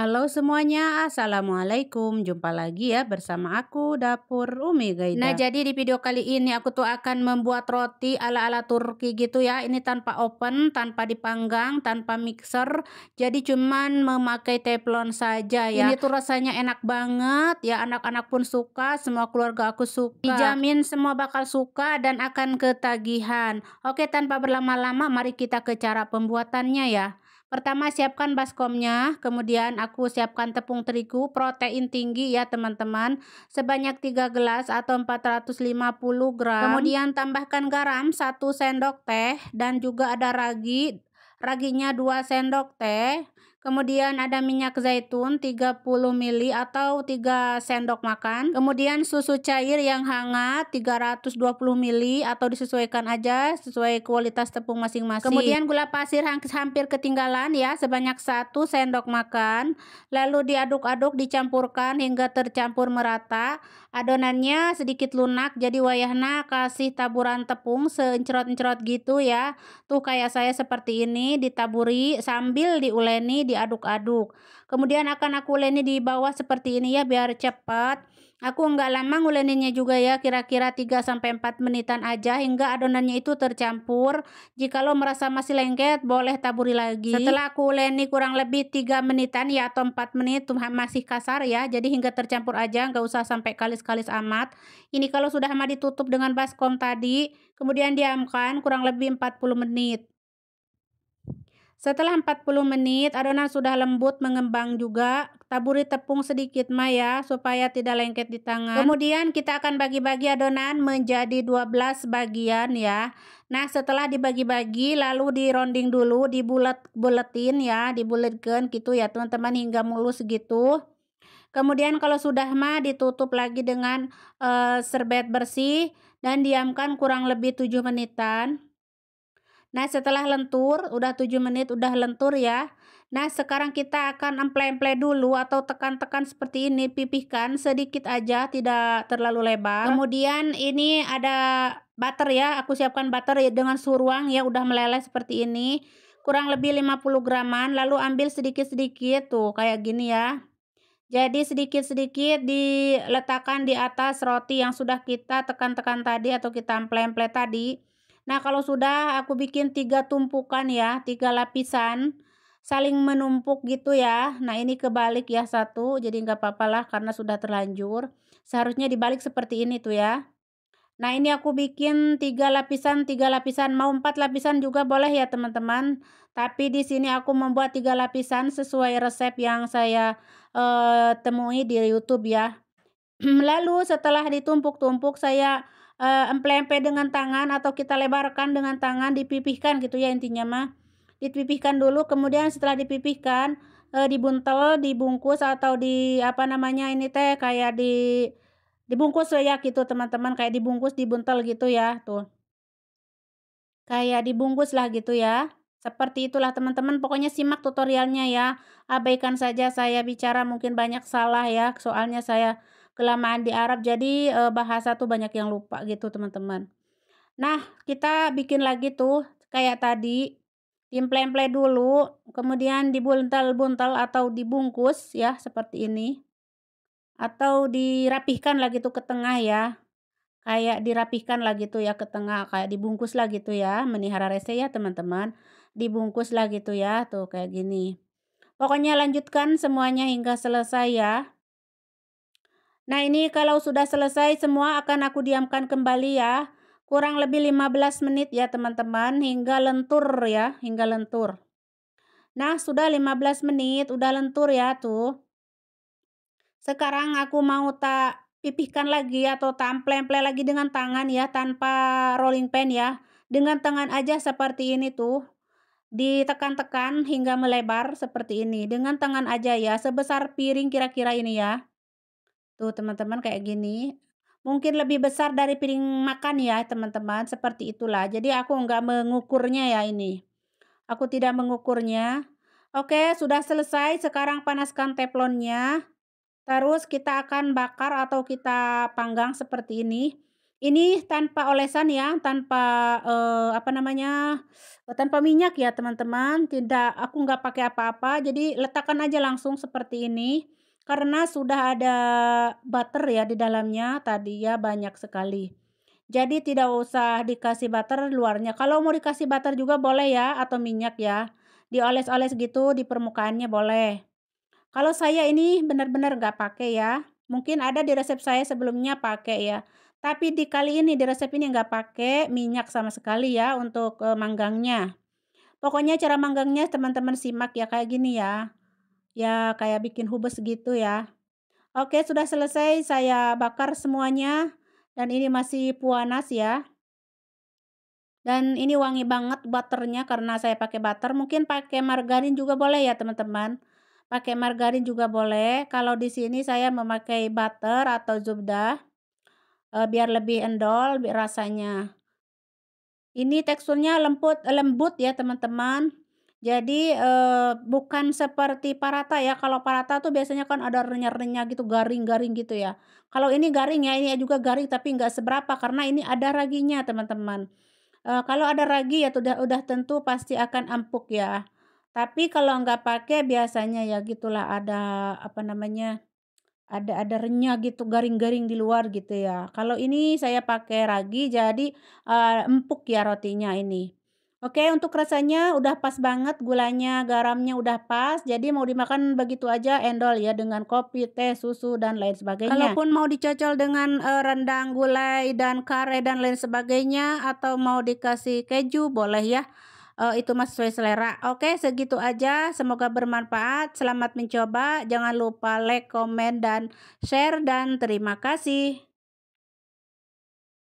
Halo semuanya, Assalamualaikum. Jumpa lagi ya bersama aku Dapur Umi Gaida. Nah jadi di video kali ini aku tuh akan membuat roti ala-ala Turki gitu ya. Ini tanpa open, tanpa dipanggang, tanpa mixer. Jadi cuman memakai teflon saja ya. Ini tuh rasanya enak banget ya. Anak-anak pun suka, semua keluarga aku suka. Dijamin semua bakal suka dan akan ketagihan. Oke tanpa berlama-lama mari kita ke cara pembuatannya ya. Pertama siapkan baskomnya, kemudian aku siapkan tepung terigu protein tinggi ya teman-teman sebanyak 3 gelas atau 450 gram. Kemudian tambahkan garam 1 sendok teh dan juga ada ragi, raginya 2 sendok teh. Kemudian ada minyak zaitun 30 ml atau 3 sendok makan. Kemudian susu cair yang hangat 320 ml atau disesuaikan aja sesuai kualitas tepung masing-masing. Kemudian gula pasir hampir ketinggalan ya sebanyak 1 sendok makan. Lalu diaduk-aduk dicampurkan hingga tercampur merata. Adonannya sedikit lunak jadi wayahna kasih taburan tepung seencerot-encerot gitu ya. Tuh kayak saya seperti ini ditaburi sambil diuleni diaduk-aduk. Kemudian akan aku uleni di bawah seperti ini ya biar cepat. Aku enggak lama nguleninnya juga ya, kira-kira 3-4 menitan aja hingga adonannya itu tercampur. jika lo merasa masih lengket, boleh taburi lagi. Setelah aku uleni kurang lebih 3 menitan ya atau 4 menit, masih kasar ya. Jadi hingga tercampur aja, nggak usah sampai kalis-kalis amat. Ini kalau sudah mah ditutup dengan baskom tadi, kemudian diamkan kurang lebih 40 menit. Setelah 40 menit, adonan sudah lembut mengembang juga. Taburi tepung sedikit Maya supaya tidak lengket di tangan. Kemudian kita akan bagi-bagi adonan menjadi 12 bagian ya. Nah, setelah dibagi-bagi lalu di rounding dulu, dibulet-buletin ya, dibuletkan gitu ya teman-teman hingga mulus gitu. Kemudian kalau sudah mah ditutup lagi dengan uh, serbet bersih dan diamkan kurang lebih 7 menitan. Nah, setelah lentur, udah 7 menit, udah lentur ya. Nah, sekarang kita akan emple-emple dulu atau tekan-tekan seperti ini, pipihkan sedikit aja, tidak terlalu lebar. Kemudian ini ada butter ya, aku siapkan butter ya, dengan suhu ruang ya, udah meleleh seperti ini. Kurang lebih 50 graman, lalu ambil sedikit-sedikit tuh, kayak gini ya. Jadi sedikit-sedikit diletakkan di atas roti yang sudah kita tekan-tekan tadi atau kita emple-emple tadi. Nah kalau sudah aku bikin tiga tumpukan ya tiga lapisan saling menumpuk gitu ya Nah ini kebalik ya satu jadi nggak apa-apa lah karena sudah terlanjur seharusnya dibalik seperti ini tuh ya Nah ini aku bikin tiga lapisan tiga lapisan mau empat lapisan juga boleh ya teman-teman tapi di sini aku membuat tiga lapisan sesuai resep yang saya eh, temui di YouTube ya Lalu setelah ditumpuk-tumpuk saya uh, eh, emplempe dengan tangan atau kita lebarkan dengan tangan dipipihkan gitu ya intinya mah dipipihkan dulu kemudian setelah dipipihkan uh, dibuntel dibungkus atau di apa namanya ini teh kayak di dibungkus ya gitu teman-teman kayak dibungkus dibuntel gitu ya tuh kayak dibungkus lah gitu ya seperti itulah teman-teman pokoknya simak tutorialnya ya abaikan saja saya bicara mungkin banyak salah ya soalnya saya kelamaan di Arab jadi e, bahasa tuh banyak yang lupa gitu teman-teman nah kita bikin lagi tuh kayak tadi timplemple dulu kemudian dibuntel-buntel atau dibungkus ya seperti ini atau dirapihkan lagi tuh ke tengah ya kayak dirapihkan lagi tuh ya ke tengah kayak dibungkus lagi tuh ya menihara rese ya teman-teman dibungkus lagi tuh ya tuh kayak gini pokoknya lanjutkan semuanya hingga selesai ya Nah ini kalau sudah selesai semua akan aku diamkan kembali ya. Kurang lebih 15 menit ya teman-teman hingga lentur ya, hingga lentur. Nah sudah 15 menit, udah lentur ya tuh. Sekarang aku mau tak pipihkan lagi atau emple lagi dengan tangan ya tanpa rolling pin ya. Dengan tangan aja seperti ini tuh. Ditekan-tekan hingga melebar seperti ini. Dengan tangan aja ya sebesar piring kira-kira ini ya. Tuh gitu, teman-teman kayak gini. Mungkin lebih besar dari piring makan ya teman-teman. Seperti itulah. Jadi aku nggak mengukurnya ya ini. Aku tidak mengukurnya. Oke sudah selesai. Sekarang panaskan teflonnya. Terus kita akan bakar atau kita panggang seperti ini. Ini tanpa olesan ya, tanpa eh, apa namanya, tanpa minyak ya teman-teman. Tidak, aku nggak pakai apa-apa. Jadi letakkan aja langsung seperti ini. Karena sudah ada butter ya di dalamnya tadi ya banyak sekali. Jadi tidak usah dikasih butter luarnya. Kalau mau dikasih butter juga boleh ya atau minyak ya. Dioles-oles gitu di permukaannya boleh. Kalau saya ini benar-benar nggak pakai ya. Mungkin ada di resep saya sebelumnya pakai ya. Tapi di kali ini di resep ini nggak pakai minyak sama sekali ya untuk eh, manggangnya. Pokoknya cara manggangnya teman-teman simak ya kayak gini ya. Ya, kayak bikin hubes gitu ya. Oke, sudah selesai saya bakar semuanya dan ini masih puanas ya. Dan ini wangi banget butternya karena saya pakai butter. Mungkin pakai margarin juga boleh ya teman-teman. Pakai margarin juga boleh. Kalau di sini saya memakai butter atau zubda. Eh, biar lebih endol rasanya. Ini teksturnya lembut, eh, lembut ya teman-teman. Jadi, eh, bukan seperti parata ya, kalau parata tuh biasanya kan ada renyah-renyah gitu, garing-garing gitu ya. Kalau ini garing ya, ini juga garing tapi nggak seberapa karena ini ada raginya teman-teman. Eh, kalau ada ragi ya sudah udah tentu pasti akan empuk ya. Tapi kalau nggak pakai biasanya ya gitulah ada, apa namanya, ada ada renyah gitu, garing-garing di luar gitu ya. Kalau ini saya pakai ragi jadi, eh, empuk ya rotinya ini. Oke, untuk rasanya udah pas banget, gulanya, garamnya udah pas. Jadi mau dimakan begitu aja endol ya dengan kopi, teh, susu dan lain sebagainya. Kalaupun mau dicocol dengan uh, rendang, gulai dan kare dan lain sebagainya atau mau dikasih keju boleh ya. Uh, itu mas sesuai selera. Oke, segitu aja. Semoga bermanfaat. Selamat mencoba. Jangan lupa like, komen, dan share. Dan terima kasih.